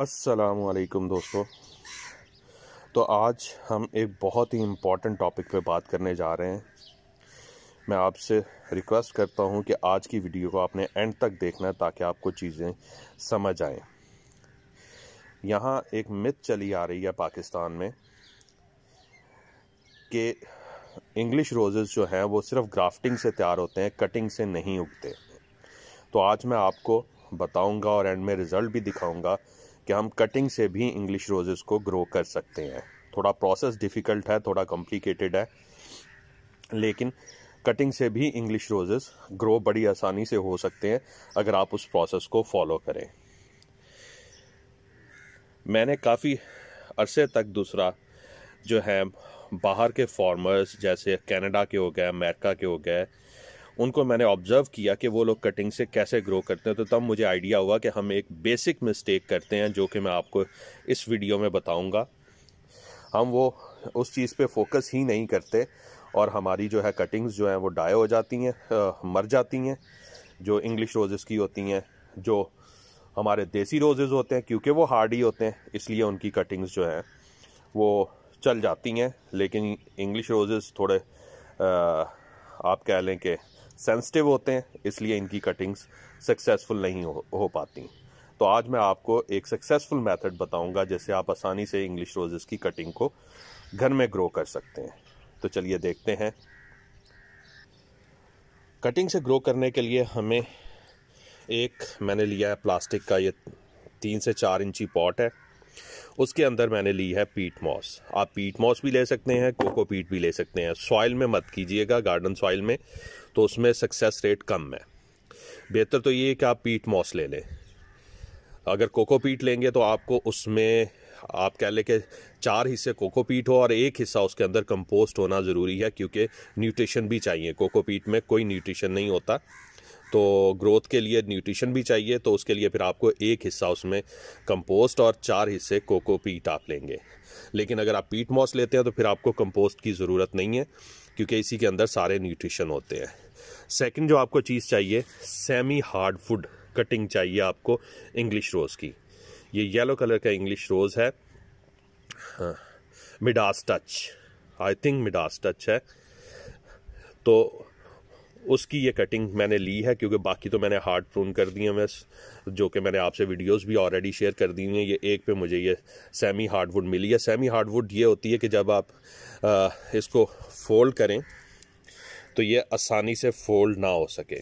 असलकुम दोस्तों तो आज हम एक बहुत ही इम्पॉर्टेंट टॉपिक पे बात करने जा रहे हैं मैं आपसे रिक्वेस्ट करता हूँ कि आज की वीडियो को आपने एंड तक देखना है ताकि आपको चीज़ें समझ आएँ यहाँ एक मिथ चली आ रही है पाकिस्तान में कि इंग्लिश रोज़ेस जो हैं वो सिर्फ ग्राफ्टिंग से तैयार होते हैं कटिंग से नहीं उगते तो आज मैं आपको बताऊंगा और एंड में रिज़ल्ट भी दिखाऊंगा कि हम कटिंग से भी इंग्लिश रोजेज़ को ग्रो कर सकते हैं थोड़ा प्रोसेस डिफ़िकल्ट है थोड़ा कॉम्प्लिकेटेड है लेकिन कटिंग से भी इंग्लिश रोजेज़ ग्रो बड़ी आसानी से हो सकते हैं अगर आप उस प्रोसेस को फॉलो करें मैंने काफ़ी अरसे तक दूसरा जो है बाहर के फार्मर्स जैसे कनाडा के हो गए अमेरिका के हो गए उनको मैंने ऑब्जर्व किया कि वो लोग कटिंग से कैसे ग्रो करते हैं तो तब मुझे आइडिया हुआ कि हम एक बेसिक मिस्टेक करते हैं जो कि मैं आपको इस वीडियो में बताऊँगा हम वो उस चीज़ पे फोकस ही नहीं करते और हमारी जो है कटिंग्स जो हैं वो डाई हो जाती हैं मर जाती हैं जो इंग्लिश रोज़ेज़ की होती हैं जो हमारे देसी रोज़ होते हैं क्योंकि वो हार्ड ही होते हैं इसलिए उनकी कटिंग्स जो हैं वो चल जाती हैं लेकिन इंग्लिश रोज़ थोड़े आ, आप कह लें कि सेंसिटिव होते हैं इसलिए इनकी कटिंग्स सक्सेसफुल नहीं हो, हो पाती तो आज मैं आपको एक सक्सेसफुल मेथड बताऊंगा जैसे आप आसानी से इंग्लिश रोजेस की कटिंग को घर में ग्रो कर सकते हैं तो चलिए देखते हैं कटिंग से ग्रो करने के लिए हमें एक मैंने लिया है प्लास्टिक का ये तीन से चार इंची पॉट है उसके अंदर मैंने ली है पीट मॉस आप पीट मॉस भी ले सकते हैं कोको पीट भी ले सकते हैं सॉइल में मत कीजिएगा गार्डन सॉइल में तो उसमें सक्सेस रेट कम है बेहतर तो ये है कि आप पीट मॉस ले लें अगर कोको पीट लेंगे तो आपको उसमें आप कह लें कि चार हिस्से कोको पीट हो और एक हिस्सा उसके अंदर कंपोस्ट होना ज़रूरी है क्योंकि न्यूट्रिशन भी चाहिए कोको पीट में कोई न्यूट्रिशन नहीं होता तो ग्रोथ के लिए न्यूट्रिशन भी चाहिए तो उसके लिए फिर आपको एक हिस्सा उसमें कंपोस्ट और चार हिस्से कोको पीट आप लेंगे लेकिन अगर आप पीट मॉस लेते हैं तो फिर आपको कंपोस्ट की ज़रूरत नहीं है क्योंकि इसी के अंदर सारे न्यूट्रिशन होते हैं सेकंड जो आपको चीज़ चाहिए सेमी हार्ड फूड कटिंग चाहिए आपको इंग्लिश रोज़ की ये येलो कलर का इंग्लिश रोज़ है Midas touch I think Midas touch है तो उसकी ये कटिंग मैंने ली है क्योंकि बाकी तो मैंने हार्ड प्रून कर दी है बस जो कि मैंने आपसे वीडियोस भी ऑलरेडी शेयर कर दी हैं ये एक पे मुझे ये सेमी हार्डवुड मिली है सेमी हार्डवुड ये होती है कि जब आप आ, इसको फोल्ड करें तो ये आसानी से फोल्ड ना हो सके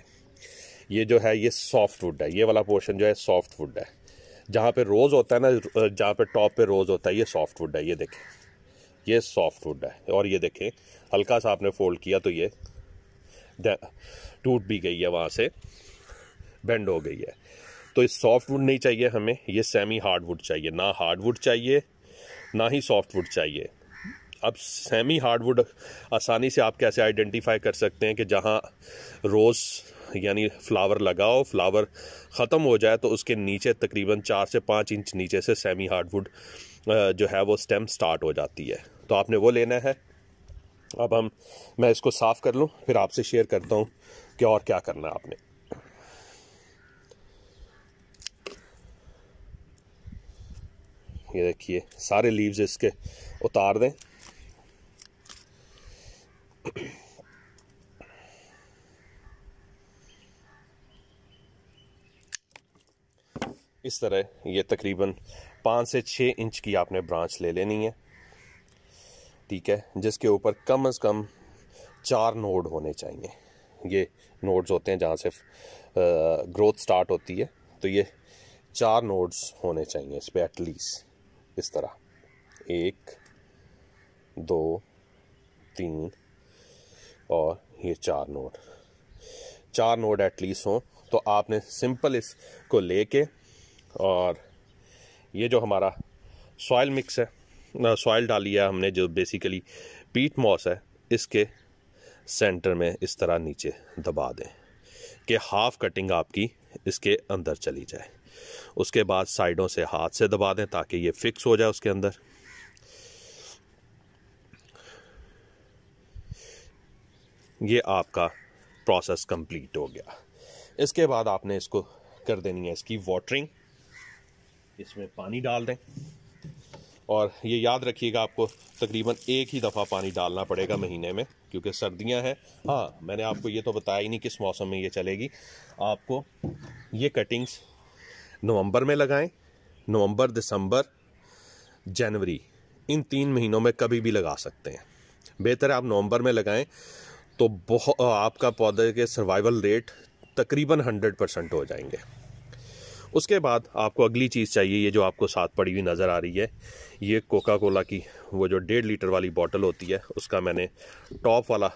ये जो है ये सॉफ्ट वुड है ये वाला पोर्शन जो है सॉफ्ट वुड है जहाँ पर रोज़ होता है ना जहाँ पर टॉप पर रोज़ होता है ये सॉफ्ट वुड है ये देखें ये सॉफ्ट वुड है और ये देखें हल्का सा आपने फोल्ड किया तो ये टूट भी गई है वहाँ से बेंड हो गई है तो ये सॉफ्ट वुड नहीं चाहिए हमें ये सेमी हार्ड वुड चाहिए ना हार्ड वुड चाहिए ना ही सॉफ्ट वुड चाहिए अब सेमी हार्ड वुड आसानी से आप कैसे आइडेंटिफाई कर सकते हैं कि जहाँ रोज़ यानी फ्लावर लगाओ फ्लावर ख़त्म हो जाए तो उसके नीचे तकरीबन चार से पाँच इंच नीचे से सेमी हार्डवुड जो है वो स्टेम स्टार्ट हो जाती है तो आपने वो लेना है अब हम मैं इसको साफ़ कर लूँ फिर आपसे शेयर करता हूँ कि और क्या करना है आपने ये देखिए सारे लीव्स इसके उतार दें इस तरह ये तकरीबन पाँच से छः इंच की आपने ब्रांच ले लेनी है ठीक है जिसके ऊपर कम से कम चार नोड होने चाहिए ये नोड्स होते हैं जहाँ से ग्रोथ स्टार्ट होती है तो ये चार नोड्स होने चाहिए इस पर एटलीस्ट इस तरह एक दो तीन और ये चार नोड चार नोड एटलीस्ट हों तो आपने सिंपल इसको लेके और ये जो हमारा सॉयल मिक्स है सॉइल डाली है हमने जो बेसिकली पीट मॉस है इसके सेंटर में इस तरह नीचे दबा दें कि हाफ कटिंग आपकी इसके अंदर चली जाए उसके बाद साइडों से हाथ से दबा दें ताकि ये फिक्स हो जाए उसके अंदर ये आपका प्रोसेस कंप्लीट हो गया इसके बाद आपने इसको कर देनी है इसकी वाटरिंग इसमें पानी डाल दें और ये याद रखिएगा आपको तकरीबन एक ही दफ़ा पानी डालना पड़ेगा महीने में क्योंकि सर्दियां हैं हाँ मैंने आपको ये तो बताया ही नहीं किस मौसम में ये चलेगी आपको ये कटिंग्स नवंबर में लगाएं नवंबर दिसंबर जनवरी इन तीन महीनों में कभी भी लगा सकते हैं बेहतर है आप नवंबर में लगाएं तो बहुत आपका पौधे के सर्वाइवल रेट तकरीबन हंड्रेड परसेंट हो जाएंगे उसके बाद आपको अगली चीज़ चाहिए ये जो आपको साथ पड़ी हुई नज़र आ रही है ये कोका कोला की वो जो डेढ़ लीटर वाली बॉटल होती है उसका मैंने टॉप वाला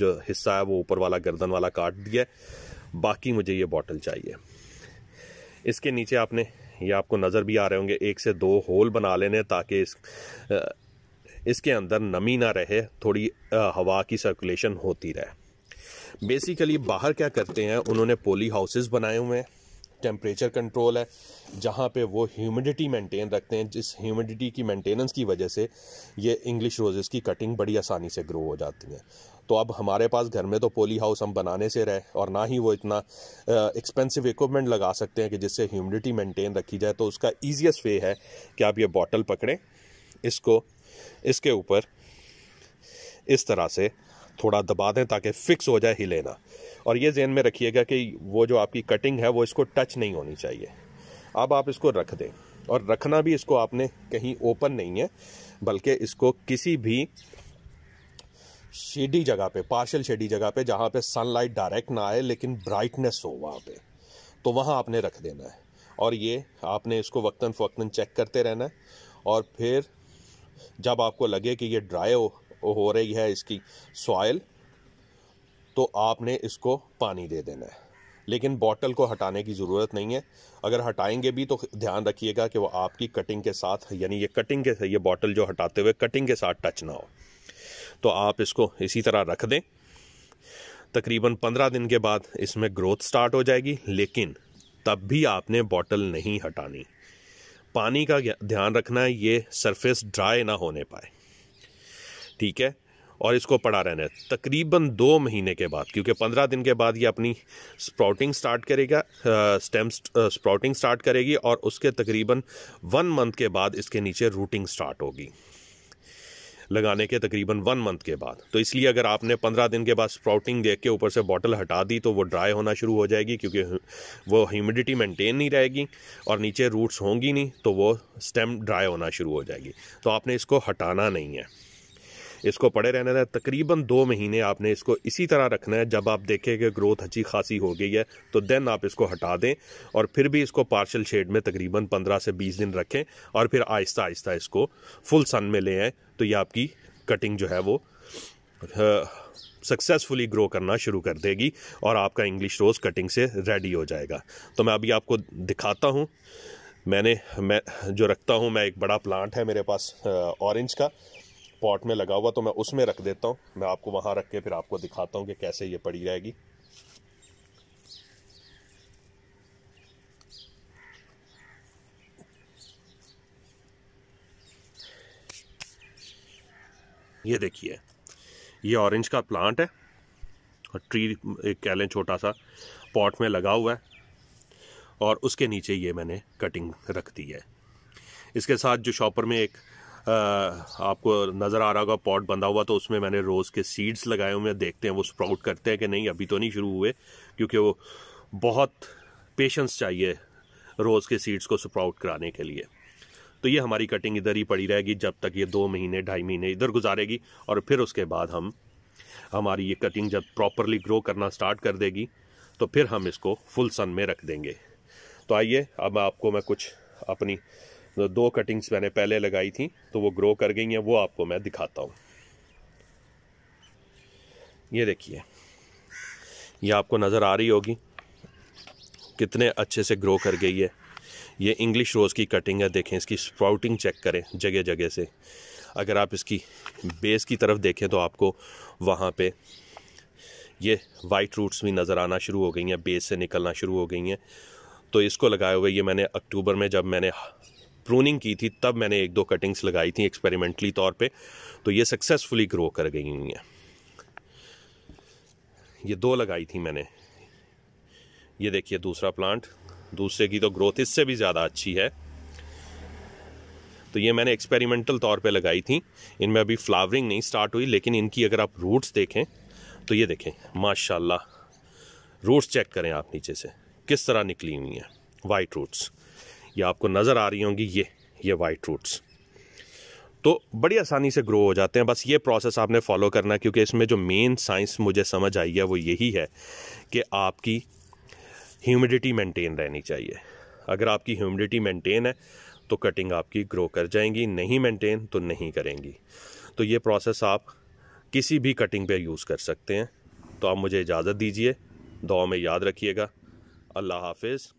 जो हिस्सा है वो ऊपर वाला गर्दन वाला काट दिया बाकी मुझे ये बॉटल चाहिए इसके नीचे आपने ये आपको नज़र भी आ रहे होंगे एक से दो होल बना लेने ताकि इस इसके अंदर नमी ना रहे थोड़ी हवा की सर्कुलेशन होती रहे बेसिकली बाहर क्या करते हैं उन्होंने पोली हाउसेस बनाए हुए हैं टेम्परेचर कंट्रोल है जहाँ पे वो ह्यूमिडिटी मेंटेन रखते हैं जिस ह्यूमिडिटी की मेंटेनेंस की वजह से ये इंग्लिश रोजेज़ की कटिंग बड़ी आसानी से ग्रो हो जाती है तो अब हमारे पास घर में तो पोली हाउस हम बनाने से रहे और ना ही वो इतना एक्सपेंसिव इक्विपमेंट लगा सकते हैं कि जिससे ह्यूमिडिटी मेंटेन रखी जाए तो उसका ईजिएस्ट वे है कि आप ये बॉटल पकड़ें इसको इसके ऊपर इस तरह से थोड़ा दबा दें ताकि फ़िक्स हो जाए हिलेना और ये जहन में रखिएगा कि वो जो आपकी कटिंग है वो इसको टच नहीं होनी चाहिए अब आप इसको रख दें और रखना भी इसको आपने कहीं ओपन नहीं है बल्कि इसको किसी भी शेडी जगह पे पार्शल शेडी जगह पे जहाँ पे सनलाइट डायरेक्ट ना आए लेकिन ब्राइटनेस हो वहाँ पे तो वहाँ आपने रख देना है और ये आपने इसको वक्ता फ़वक्ता चेक करते रहना है और फिर जब आपको लगे कि ये ड्राई हो, हो रही है इसकी सॉयल तो आपने इसको पानी दे देना है लेकिन बॉटल को हटाने की ज़रूरत नहीं है अगर हटाएंगे भी तो ध्यान रखिएगा कि वो आपकी कटिंग के साथ यानी ये कटिंग के ये बॉटल जो हटाते हुए कटिंग के साथ टच ना हो तो आप इसको इसी तरह रख दें तकरीबन पंद्रह दिन के बाद इसमें ग्रोथ स्टार्ट हो जाएगी लेकिन तब भी आपने बॉटल नहीं हटानी पानी का ध्यान रखना है ये सरफेस ड्राई ना होने पाए ठीक है और इसको पड़ा रहना है तकरीबन दो महीने के बाद क्योंकि पंद्रह दिन के बाद ये अपनी स्प्राउटिंग स्टार्ट करेगा स्टेम स्प्राउटिंग स्टार्ट करेगी और उसके तकरीबन वन मंथ के बाद इसके नीचे रूटिंग स्टार्ट होगी लगाने के तकरीबन वन मंथ के बाद तो इसलिए अगर आपने पंद्रह दिन के बाद स्प्राउटिंग देख के ऊपर से बॉटल हटा दी तो वो ड्राई होना शुरू हो जाएगी क्योंकि वो ह्यूमिडिटी मेंटेन नहीं रहेगी और नीचे रूट्स होंगी नहीं तो वो स्टेम ड्राई होना शुरू हो जाएगी तो आपने इसको हटाना नहीं है इसको पड़े रहने दें तकरीबन दो महीने आपने इसको इसी तरह रखना है जब आप देखें कि ग्रोथ अच्छी खासी हो गई है तो देन आप इसको हटा दें और फिर भी इसको पार्शल शेड में तकरीबन पंद्रह से बीस दिन रखें और फिर आहिस्ता आहिस्ता इसको फुल सन में ले आएँ तो ये आपकी कटिंग जो है वो सक्सेसफुली ग्रो करना शुरू कर देगी और आपका इंग्लिश रोज़ कटिंग से रेडी हो जाएगा तो मैं अभी आपको दिखाता हूँ मैंने मैं जो रखता हूँ मैं एक बड़ा प्लांट है मेरे पास ऑरेंज का पॉट में लगा हुआ तो मैं उसमें रख देता हूँ मैं आपको वहाँ रख के फिर आपको दिखाता हूँ कि कैसे ये पड़ी रहेगी ये देखिए ये ऑरेंज का प्लांट है और ट्री एक कह लें छोटा सा पॉट में लगा हुआ है और उसके नीचे ये मैंने कटिंग रख दी है इसके साथ जो शॉपर में एक आपको नज़र आ रहा होगा पॉट बंधा हुआ तो उसमें मैंने रोज़ के सीड्स लगाए हुए हैं देखते हैं वो स्प्राउट करते हैं कि नहीं अभी तो नहीं शुरू हुए क्योंकि वो बहुत पेशेंस चाहिए रोज़ के सीड्स को स्प्राउट कराने के लिए तो ये हमारी कटिंग इधर ही पड़ी रहेगी जब तक ये दो महीने ढाई महीने इधर गुजारेगी और फिर उसके बाद हम हमारी ये कटिंग जब प्रॉपरली ग्रो करना स्टार्ट कर देगी तो फिर हम इसको फुल सन में रख देंगे तो आइए अब आपको मैं कुछ अपनी दो कटिंग्स मैंने पहले लगाई थी तो वो ग्रो कर गई हैं वो आपको मैं दिखाता हूँ ये देखिए ये आपको नज़र आ रही होगी कितने अच्छे से ग्रो कर गई है ये इंग्लिश रोज़ की कटिंग है देखें इसकी स्प्राउटिंग चेक करें जगह जगह से अगर आप इसकी बेस की तरफ देखें तो आपको वहाँ पे ये वाइट रूट्स भी नज़र आना शुरू हो गई हैं बेस से निकलना शुरू हो गई हैं तो इसको लगाए हुए ये मैंने अक्टूबर में जब मैंने प्रूनिंग की थी तब मैंने एक दो कटिंग्स लगाई थी एक्सपेरिमेंटली तौर पे तो ये सक्सेसफुली ग्रो कर गई हुई हैं ये दो लगाई थी मैंने ये देखिए दूसरा प्लांट दूसरे की तो ग्रोथ इससे भी ज़्यादा अच्छी है तो ये मैंने एक्सपेरिमेंटल तौर पे लगाई थी इनमें अभी फ्लावरिंग नहीं स्टार्ट हुई लेकिन इनकी अगर आप रूट्स देखें तो ये देखें माशाल्लाह रूट्स चेक करें आप नीचे से किस तरह निकली हुई हैं वाइट रूट्स ये आपको नज़र आ रही होंगी ये ये वाइट रूट्स तो बड़ी आसानी से ग्रो हो जाते हैं बस ये प्रोसेस आपने फॉलो करना क्योंकि इसमें जो मेन साइंस मुझे समझ आई है वो यही है कि आपकी ह्यूमिडिटी मेंटेन रहनी चाहिए अगर आपकी ह्यूमिडिटी मेंटेन है तो कटिंग आपकी ग्रो कर जाएंगी नहीं मेंटेन तो नहीं करेंगी तो ये प्रोसेस आप किसी भी कटिंग पे यूज़ कर सकते हैं तो आप मुझे इजाज़त दीजिए दो में याद रखिएगा अल्लाह हाफिज़